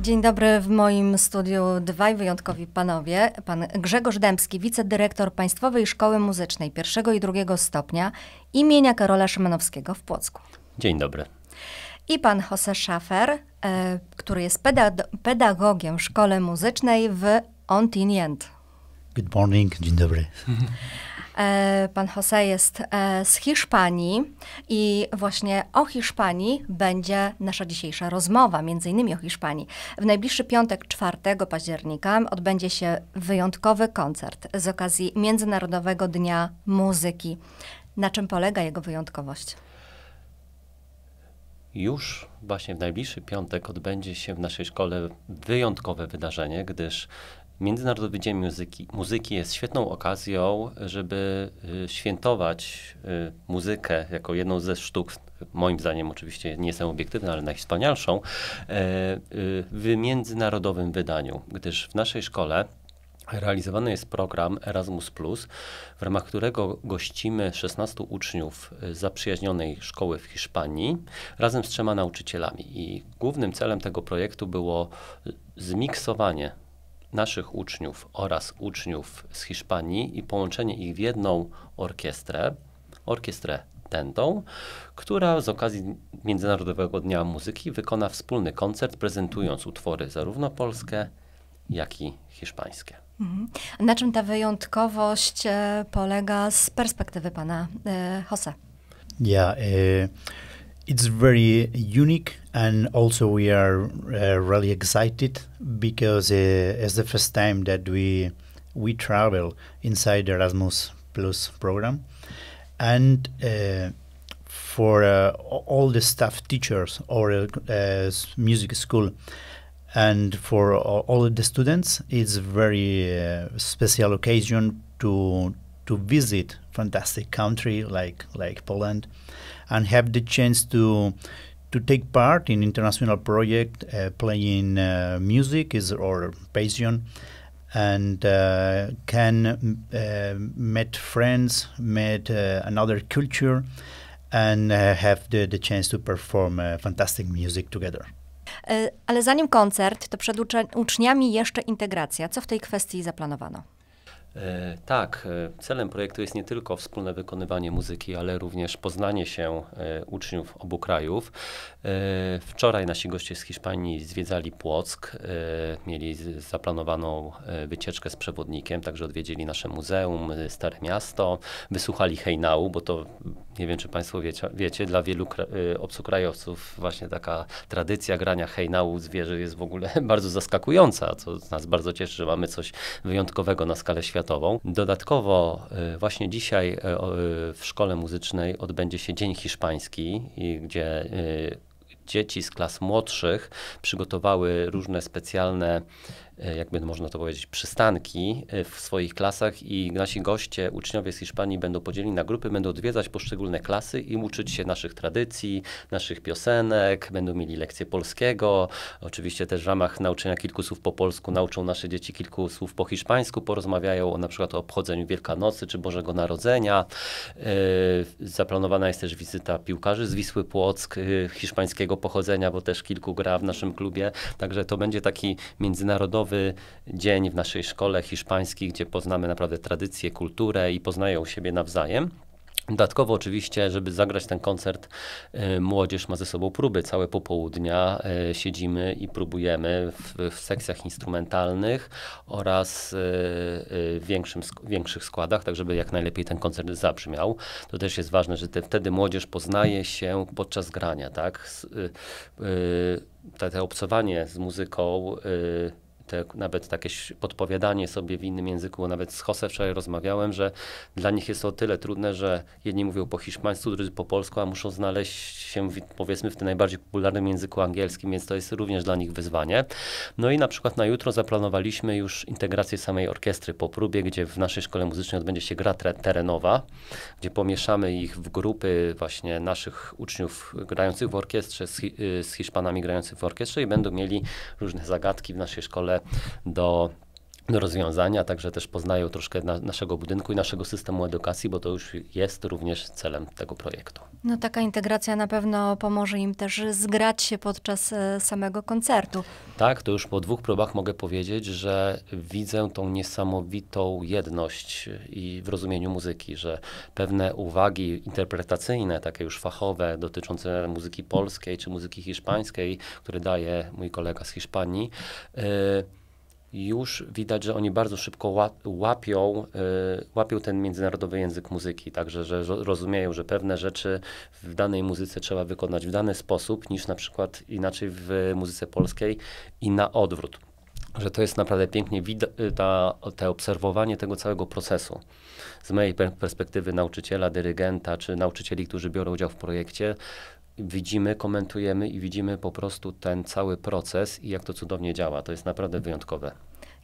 Dzień dobry, w moim studiu dwaj wyjątkowi panowie. Pan Grzegorz Dębski, wicedyrektor Państwowej Szkoły Muzycznej pierwszego i drugiego stopnia imienia Karola Szymanowskiego w Płocku. Dzień dobry. I pan Jose Schafer, e, który jest pedagogiem w Szkole Muzycznej w Ontinient. Good morning, dzień dobry. E, pan Jose jest e, z Hiszpanii i właśnie o Hiszpanii będzie nasza dzisiejsza rozmowa, między innymi o Hiszpanii. W najbliższy piątek, 4 października, odbędzie się wyjątkowy koncert z okazji Międzynarodowego Dnia Muzyki. Na czym polega jego wyjątkowość? Już właśnie w najbliższy piątek odbędzie się w naszej szkole wyjątkowe wydarzenie, gdyż Międzynarodowy Dzień Muzyki, Muzyki jest świetną okazją, żeby y, świętować y, muzykę jako jedną ze sztuk, moim zdaniem oczywiście nie jestem obiektywny, ale najwspanialszą, e, y, w międzynarodowym wydaniu, gdyż w naszej szkole Realizowany jest program Erasmus, w ramach którego gościmy 16 uczniów zaprzyjaźnionej szkoły w Hiszpanii razem z trzema nauczycielami. I głównym celem tego projektu było zmiksowanie naszych uczniów oraz uczniów z Hiszpanii i połączenie ich w jedną orkiestrę, orkiestrę Tędą, która z okazji Międzynarodowego Dnia Muzyki wykona wspólny koncert, prezentując utwory zarówno polskie, jak i hiszpańskie. Mhm. Na czym ta wyjątkowość e, polega z perspektywy pana e, Jose? Ja, yeah, y it's very unique, and also we are uh, really excited because uh, it's the first time that we we travel inside the Erasmus Plus program, and uh, for uh, all the staff teachers or uh, music school, and for all the students, it's very uh, special occasion to to visit fantastic country like like Poland, and have the chance to to take part in international project uh, playing uh, music is or passion and uh, can uh, meet friends meet uh, another culture and uh, have the, the chance to perform fantastic music together Ale zanim koncert, to przed uczniami jeszcze integracja. Co w tej kwestii zaplanowano? E, tak, e, celem projektu jest nie tylko wspólne wykonywanie muzyki, ale również poznanie się e, uczniów obu krajów. Wczoraj nasi goście z Hiszpanii zwiedzali Płock, mieli zaplanowaną wycieczkę z przewodnikiem, także odwiedzili nasze muzeum, Stare Miasto, wysłuchali hejnału, bo to nie wiem, czy Państwo wiecie, wiecie dla wielu obcokrajowców właśnie taka tradycja grania hejnału zwierzy jest w ogóle bardzo zaskakująca, co nas bardzo cieszy, że mamy coś wyjątkowego na skalę świata światową. Dodatkowo y, właśnie dzisiaj y, y, w szkole muzycznej odbędzie się Dzień Hiszpański, gdzie dzieci z klas młodszych przygotowały różne specjalne E, jakby można to powiedzieć, przystanki e, w swoich klasach i nasi goście, uczniowie z Hiszpanii będą podzieleni na grupy, będą odwiedzać poszczególne klasy i uczyć się naszych tradycji, naszych piosenek, będą mieli lekcje polskiego, oczywiście też w ramach nauczenia kilku słów po polsku nauczą nasze dzieci kilku słów po hiszpańsku, porozmawiają o, na przykład o obchodzeniu Wielkanocy czy Bożego Narodzenia. E, zaplanowana jest też wizyta piłkarzy z Wisły Płock hiszpańskiego pochodzenia, bo też kilku gra w naszym klubie, także to będzie taki międzynarodowy dzień w naszej szkole hiszpańskiej, gdzie poznamy naprawdę tradycję, kulturę i poznają siebie nawzajem. Dodatkowo oczywiście, żeby zagrać ten koncert, y, młodzież ma ze sobą próby. Całe popołudnia y, siedzimy i próbujemy w, w sekcjach instrumentalnych oraz w y, większym, większych składach, tak żeby jak najlepiej ten koncert zabrzmiał. To też jest ważne, że te, wtedy młodzież poznaje się podczas grania. Tak? Te, te obcowanie z muzyką te, nawet takie podpowiadanie sobie w innym języku, nawet z Jose wczoraj rozmawiałem, że dla nich jest to o tyle trudne, że jedni mówią po hiszpańsku, drudzy po polsku, a muszą znaleźć się w, powiedzmy w tym najbardziej popularnym języku angielskim, więc to jest również dla nich wyzwanie. No i na przykład na jutro zaplanowaliśmy już integrację samej orkiestry po próbie, gdzie w naszej szkole muzycznej odbędzie się gra terenowa, gdzie pomieszamy ich w grupy właśnie naszych uczniów grających w orkiestrze z, hi y, z Hiszpanami grających w orkiestrze i będą mieli różne zagadki w naszej szkole do do rozwiązania, także też poznają troszkę na, naszego budynku i naszego systemu edukacji, bo to już jest również celem tego projektu. No taka integracja na pewno pomoże im też zgrać się podczas e, samego koncertu. Tak, to już po dwóch próbach mogę powiedzieć, że widzę tą niesamowitą jedność i w rozumieniu muzyki, że pewne uwagi interpretacyjne, takie już fachowe, dotyczące muzyki polskiej czy muzyki hiszpańskiej, które daje mój kolega z Hiszpanii, yy, już widać, że oni bardzo szybko łapią, y, łapią ten międzynarodowy język muzyki, także że rozumieją, że pewne rzeczy w danej muzyce trzeba wykonać w dany sposób niż na przykład inaczej w muzyce polskiej i na odwrót. Że to jest naprawdę pięknie y, ta, te obserwowanie tego całego procesu. Z mojej perspektywy nauczyciela, dyrygenta czy nauczycieli, którzy biorą udział w projekcie, widzimy, komentujemy i widzimy po prostu ten cały proces i jak to cudownie działa. To jest naprawdę wyjątkowe.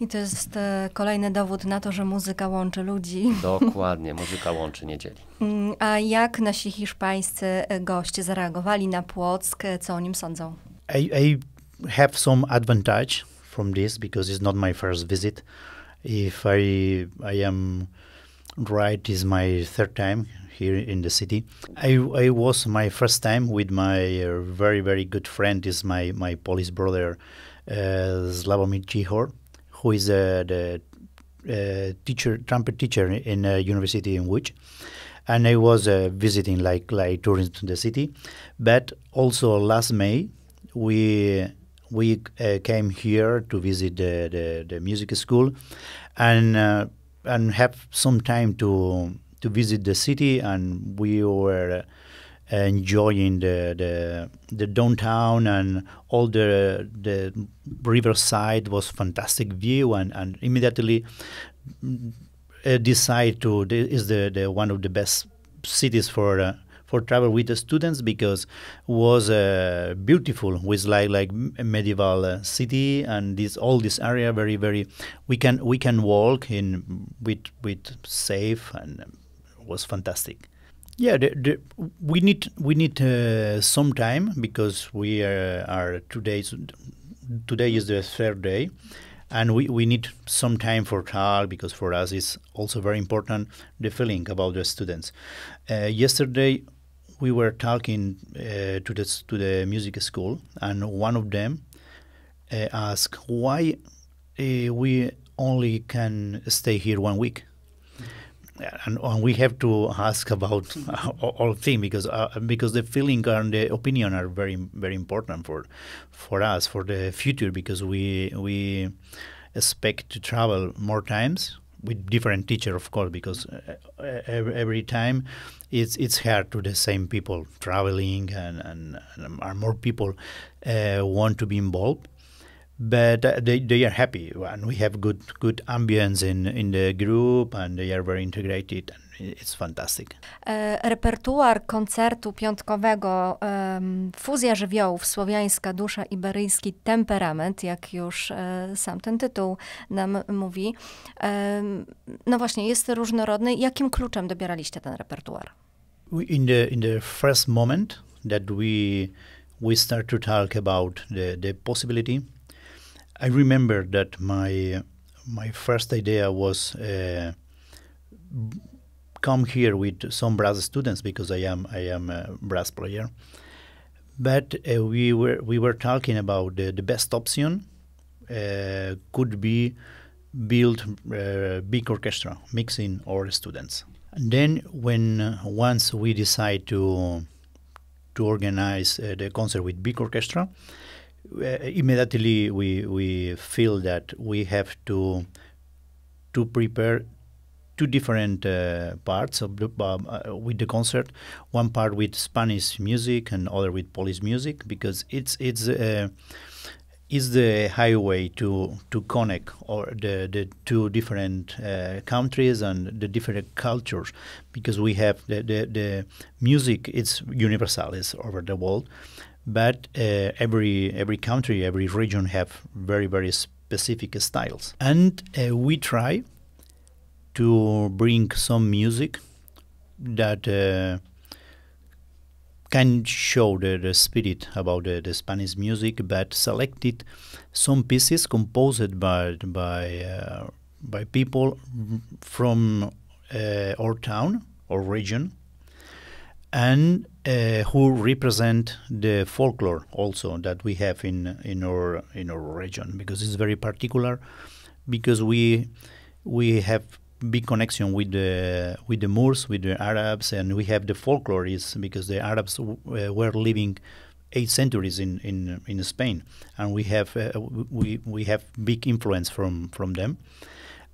I to jest e, kolejny dowód na to, że muzyka łączy ludzi. Dokładnie, muzyka łączy, nie dzieli. Mm, a jak nasi hiszpańscy e, goście zareagowali na Płock? E, co o nim sądzą? I, I have some advantage from this because it's not my first visit. If I, I am right, it's my third time here in the city. I, I was my first time with my uh, very very good friend is my my Polish brother uh, Slavomir Cihor, who is uh, the uh, teacher trumpet teacher in a uh, university in Łódź. And I was uh, visiting like like touring to the city, but also last May we we uh, came here to visit the, the, the music school and uh, and have some time to to visit the city, and we were uh, enjoying the, the, the downtown and all the the riverside was fantastic view, and and immediately uh, decide to is the, the one of the best cities for uh, for travel with the students because was uh, beautiful with like like medieval uh, city and this all this area very very we can we can walk in with with safe and was fantastic. Yeah, the, the, we need we need uh, some time because we uh, are, are two days. Today is the third day, and we, we need some time for trial because for us it's also very important the feeling about the students. Uh, yesterday we were talking uh, to the to the music school, and one of them uh, asked why uh, we only can stay here one week and, and, we have to ask about mm-hmm. all things because uh, because the feeling and the opinion are very very important for for us for the future because we we expect to travel more times with different teacher of course because uh, uh, every, every time it's it's hard to the same people traveling and and, and more people uh, want to be involved but uh, they, they are happy and we have good good ambience in, in the group and they are very integrated and it's fantastic. E, repertuar koncertu piątkowego um, Fuzja żywiołów, słowiańska dusza, iberyjski temperament, jak już um, sam ten tytuł nam mówi. Um, no właśnie, jest różnorodny. Jakim kluczem dobieraliście ten repertuar? W in, the, in the first moment that we, we start to talk about the, the possibility I remember that my my first idea was uh, come here with some brass students because I am I am a brass player. But uh, we were we were talking about the, the best option uh, could be build uh, big orchestra mixing all students. And then when uh, once we decide to to organize uh, the concert with big orchestra, uh, immediately we we feel that we have to to prepare two different uh, parts of um, uh, with the concert. One part with Spanish music and other with Polish music because it's it's uh, is the highway to to connect or the the two different uh, countries and the different cultures because we have the, the, the music it's universal it's over the world but uh, every every country, every region have very very specific styles, and uh, we try to bring some music that uh, can show the, the spirit about the, the, Spanish music, but selected some pieces composed by by uh, by people from uh, our town or region, and uh, who represent the folklore also that we have in in our in our region because it's very particular because we we have big connection with the with the Moors with the Arabs and we have the folklore is because the Arabs uh, were living eight centuries in, in, in Spain and we have uh, we we have big influence from from them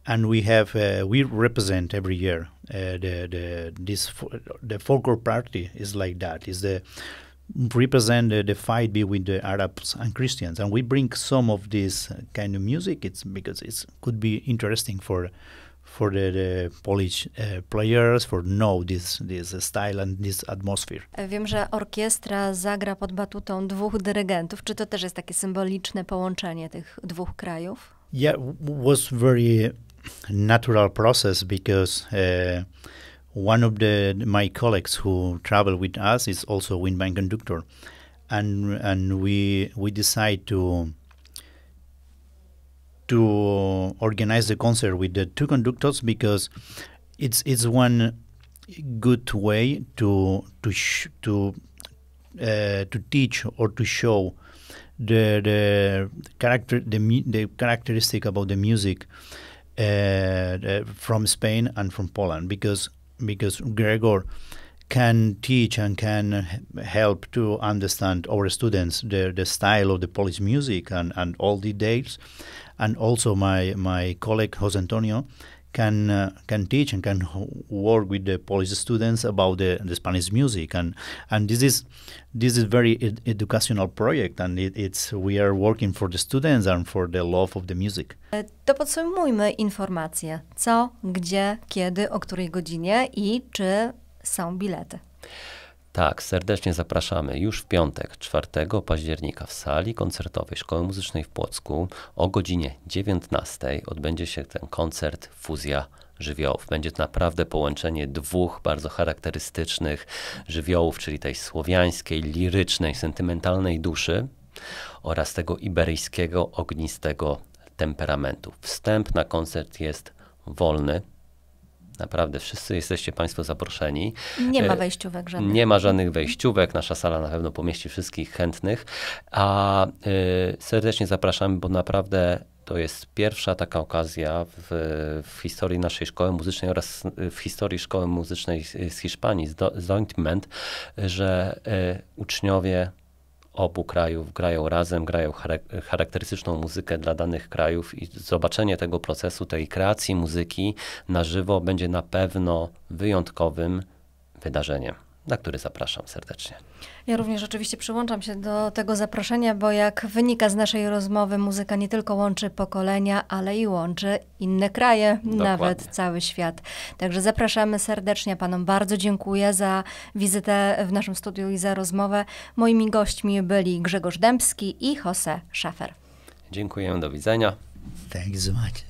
and we have uh, we represent every year uh, the the this the folklore party is like that is the represent the, the fight between the Arabs and Christians and we bring some of this kind of music it's because it could be interesting for for the, the Polish uh, players for know this this style and this atmosphere. Wiem, że orkiestra zagra pod batutą dwóch dyrygentów. Czy to też jest takie symboliczne połączenie tych dwóch krajów? yeah was very natural process because uh, one of the my colleagues who travel with us is also wind band conductor, and and we we decide to to organize the concert with the two conductors because it's it's one good way to to to uh, to teach or to show the the character the the characteristic about the music uh, uh, from Spain and from Poland because because Gregor can teach and can help to understand our students the, the style of the Polish music and, and all the details, And also my, my colleague Jose Antonio can uh, can teach and can work with the Polish students about the, the Spanish music and and this is this is very ed educational project and it, it's we are working for the students and for the love of the music. To podsumujmy informacje co, gdzie, kiedy, o której godzinie i czy są bilety. Tak, serdecznie zapraszamy już w piątek, 4 października w sali koncertowej Szkoły Muzycznej w Płocku o godzinie 19 odbędzie się ten koncert Fuzja żywiołów. Będzie to naprawdę połączenie dwóch bardzo charakterystycznych żywiołów, czyli tej słowiańskiej, lirycznej, sentymentalnej duszy oraz tego iberyjskiego, ognistego temperamentu. Wstęp na koncert jest wolny, Naprawdę, wszyscy jesteście Państwo zaproszeni. Nie ma e, wejściówek żadnych. Nie ma żadnych wejściówek. Nasza sala na pewno pomieści wszystkich chętnych. A e, serdecznie zapraszamy, bo naprawdę to jest pierwsza taka okazja w, w, historii naszej szkoły muzycznej oraz e, w historii szkoły muzycznej z, Hiszpanii, z, Do, z Ointment, że uczniowie obu krajów grają razem, grają charakterystyczną muzykę dla danych krajów i zobaczenie tego procesu, tej kreacji muzyki na żywo będzie na pewno wyjątkowym wydarzeniem na który zapraszam serdecznie. Ja również oczywiście przyłączam się do tego zaproszenia, bo jak wynika z naszej rozmowy, muzyka nie tylko łączy pokolenia, ale i łączy inne kraje, Dokładnie. nawet cały świat. Także zapraszamy serdecznie. Panom bardzo dziękuję za wizytę w naszym studiu i za rozmowę. Moimi gośćmi byli Grzegorz Dębski i Jose Szafer. Dziękuję, do widzenia. Thanks so much.